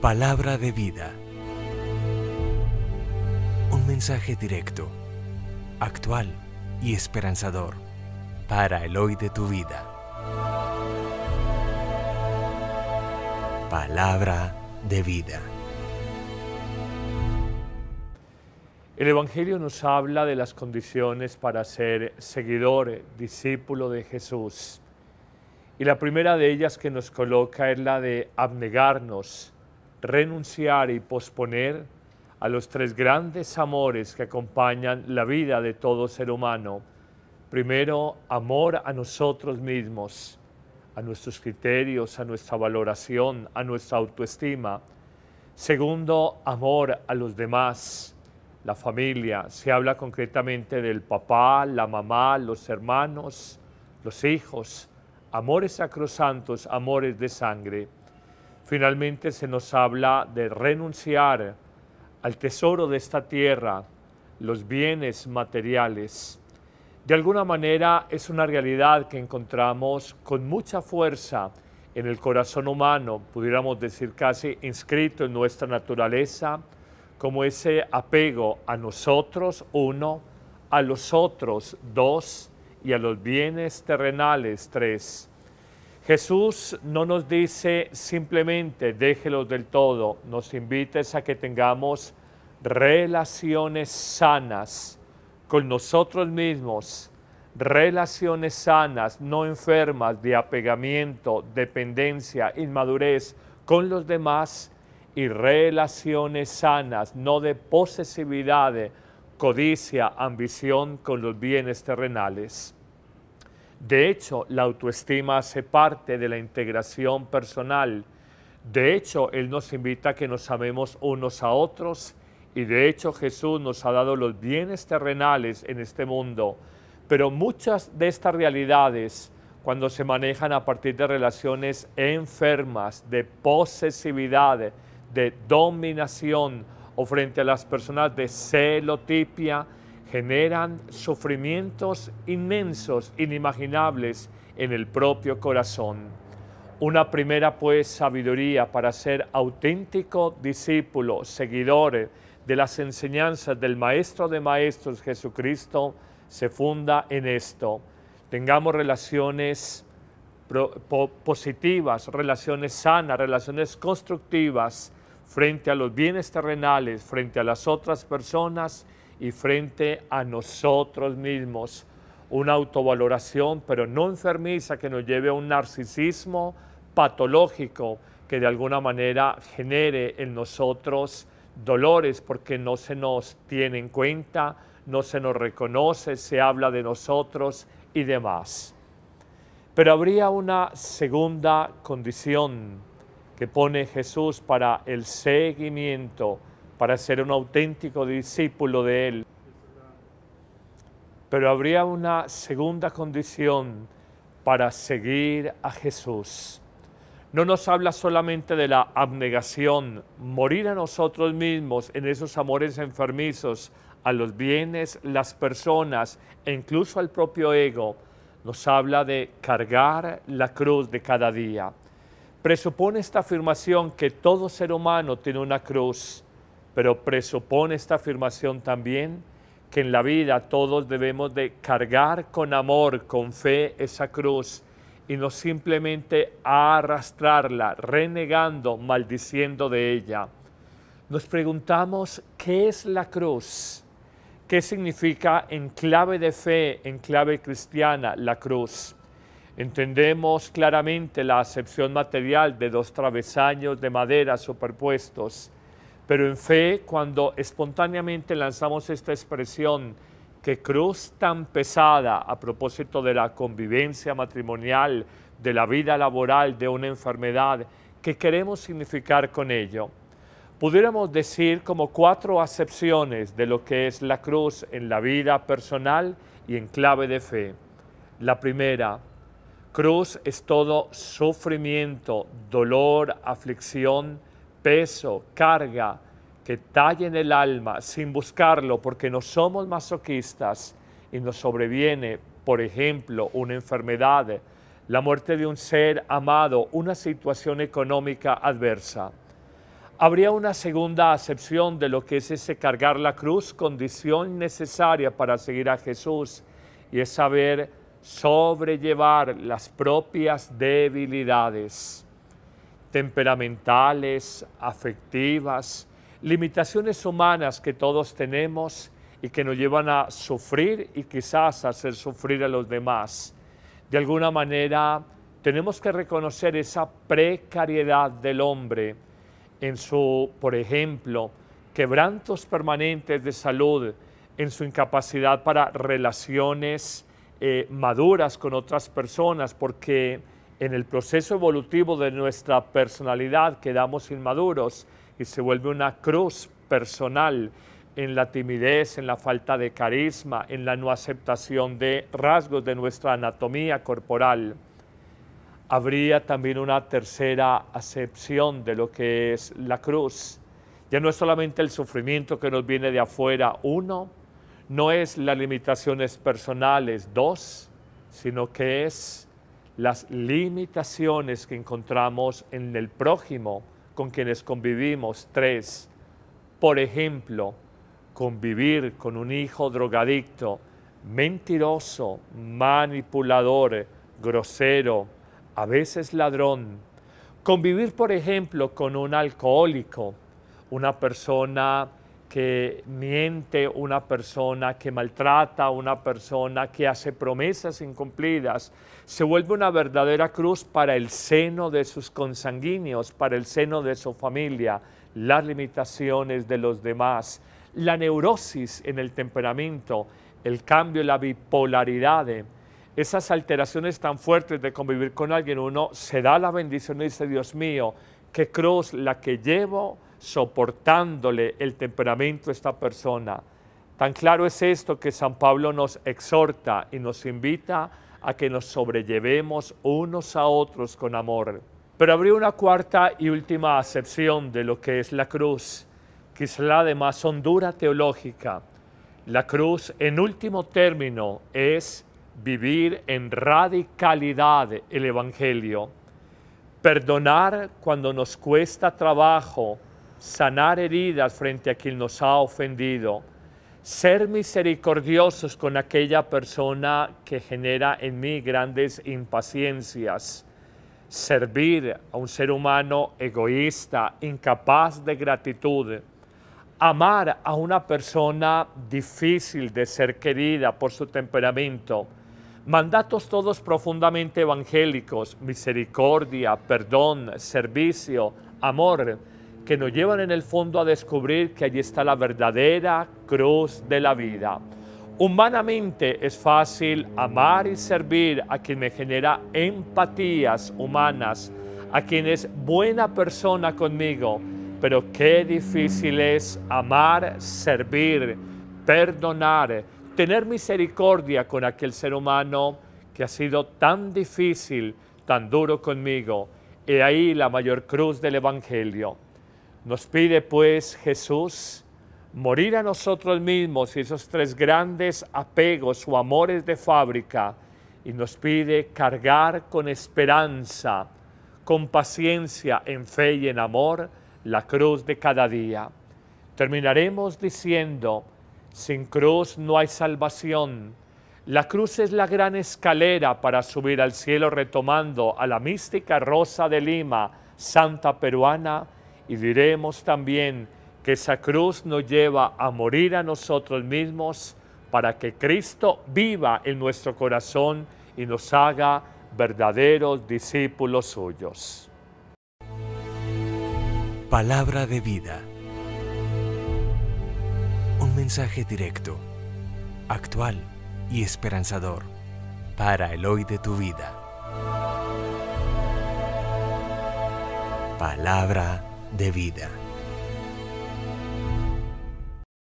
Palabra de vida. Un mensaje directo, actual y esperanzador para el hoy de tu vida. Palabra de vida. El Evangelio nos habla de las condiciones para ser seguidor, discípulo de Jesús. Y la primera de ellas que nos coloca es la de abnegarnos, renunciar y posponer a los tres grandes amores que acompañan la vida de todo ser humano. Primero, amor a nosotros mismos, a nuestros criterios, a nuestra valoración, a nuestra autoestima. Segundo, amor a los demás, la familia. Se habla concretamente del papá, la mamá, los hermanos, los hijos, amores sacrosantos, amores de sangre. Finalmente se nos habla de renunciar al tesoro de esta tierra, los bienes materiales. De alguna manera es una realidad que encontramos con mucha fuerza en el corazón humano, pudiéramos decir casi inscrito en nuestra naturaleza, como ese apego a nosotros, uno, a los otros, dos, y a los bienes terrenales, tres. Jesús no nos dice simplemente déjelos del todo, nos invita a que tengamos relaciones sanas con nosotros mismos, relaciones sanas, no enfermas de apegamiento, dependencia, inmadurez con los demás y relaciones sanas, no de posesividad, codicia, ambición con los bienes terrenales. De hecho, la autoestima hace parte de la integración personal. De hecho, Él nos invita a que nos amemos unos a otros y de hecho Jesús nos ha dado los bienes terrenales en este mundo. Pero muchas de estas realidades, cuando se manejan a partir de relaciones enfermas, de posesividad, de dominación o frente a las personas de celotipia, generan sufrimientos inmensos, inimaginables en el propio corazón. Una primera pues sabiduría para ser auténtico discípulo, seguidor de las enseñanzas del Maestro de Maestros Jesucristo se funda en esto. Tengamos relaciones positivas, relaciones sanas, relaciones constructivas frente a los bienes terrenales, frente a las otras personas y frente a nosotros mismos. Una autovaloración, pero no enfermiza, que nos lleve a un narcisismo patológico que de alguna manera genere en nosotros dolores porque no se nos tiene en cuenta, no se nos reconoce, se habla de nosotros y demás. Pero habría una segunda condición que pone Jesús para el seguimiento para ser un auténtico discípulo de Él. Pero habría una segunda condición para seguir a Jesús. No nos habla solamente de la abnegación, morir a nosotros mismos en esos amores enfermizos, a los bienes, las personas e incluso al propio ego. Nos habla de cargar la cruz de cada día. Presupone esta afirmación que todo ser humano tiene una cruz pero presupone esta afirmación también que en la vida todos debemos de cargar con amor, con fe esa cruz y no simplemente arrastrarla, renegando, maldiciendo de ella. Nos preguntamos qué es la cruz, qué significa en clave de fe, en clave cristiana, la cruz. Entendemos claramente la acepción material de dos travesaños de madera superpuestos pero en fe, cuando espontáneamente lanzamos esta expresión, que cruz tan pesada a propósito de la convivencia matrimonial, de la vida laboral, de una enfermedad, ¿qué queremos significar con ello. Pudiéramos decir como cuatro acepciones de lo que es la cruz en la vida personal y en clave de fe. La primera, cruz es todo sufrimiento, dolor, aflicción, peso, carga que tallen en el alma sin buscarlo porque no somos masoquistas y nos sobreviene, por ejemplo, una enfermedad, la muerte de un ser amado, una situación económica adversa. Habría una segunda acepción de lo que es ese cargar la cruz, condición necesaria para seguir a Jesús, y es saber sobrellevar las propias debilidades temperamentales, afectivas, limitaciones humanas que todos tenemos y que nos llevan a sufrir y quizás a hacer sufrir a los demás. De alguna manera, tenemos que reconocer esa precariedad del hombre en su, por ejemplo, quebrantos permanentes de salud, en su incapacidad para relaciones eh, maduras con otras personas, porque en el proceso evolutivo de nuestra personalidad quedamos inmaduros y se vuelve una cruz personal en la timidez, en la falta de carisma, en la no aceptación de rasgos de nuestra anatomía corporal. Habría también una tercera acepción de lo que es la cruz. Ya no es solamente el sufrimiento que nos viene de afuera, uno, no es las limitaciones personales, dos, sino que es las limitaciones que encontramos en el prójimo con quienes convivimos. Tres, por ejemplo, convivir con un hijo drogadicto, mentiroso, manipulador, grosero, a veces ladrón. Convivir, por ejemplo, con un alcohólico, una persona que miente una persona, que maltrata a una persona, que hace promesas incumplidas, se vuelve una verdadera cruz para el seno de sus consanguíneos, para el seno de su familia, las limitaciones de los demás, la neurosis en el temperamento, el cambio, la bipolaridad, esas alteraciones tan fuertes de convivir con alguien, uno se da la bendición y dice, Dios mío, qué cruz la que llevo, soportándole el temperamento a esta persona. Tan claro es esto que San Pablo nos exhorta y nos invita a que nos sobrellevemos unos a otros con amor. Pero habría una cuarta y última acepción de lo que es la cruz, que es la de más hondura teológica. La cruz, en último término, es vivir en radicalidad el Evangelio, perdonar cuando nos cuesta trabajo, sanar heridas frente a quien nos ha ofendido, ser misericordiosos con aquella persona que genera en mí grandes impaciencias, servir a un ser humano egoísta, incapaz de gratitud, amar a una persona difícil de ser querida por su temperamento, mandatos todos profundamente evangélicos, misericordia, perdón, servicio, amor, que nos llevan en el fondo a descubrir que allí está la verdadera cruz de la vida. Humanamente es fácil amar y servir a quien me genera empatías humanas, a quien es buena persona conmigo, pero qué difícil es amar, servir, perdonar, tener misericordia con aquel ser humano que ha sido tan difícil, tan duro conmigo. He ahí la mayor cruz del Evangelio. Nos pide pues Jesús morir a nosotros mismos y esos tres grandes apegos o amores de fábrica y nos pide cargar con esperanza, con paciencia, en fe y en amor la cruz de cada día. Terminaremos diciendo, sin cruz no hay salvación. La cruz es la gran escalera para subir al cielo retomando a la mística Rosa de Lima, santa peruana, y diremos también que esa cruz nos lleva a morir a nosotros mismos para que Cristo viva en nuestro corazón y nos haga verdaderos discípulos suyos. Palabra de vida. Un mensaje directo, actual y esperanzador para el hoy de tu vida. Palabra de de vida.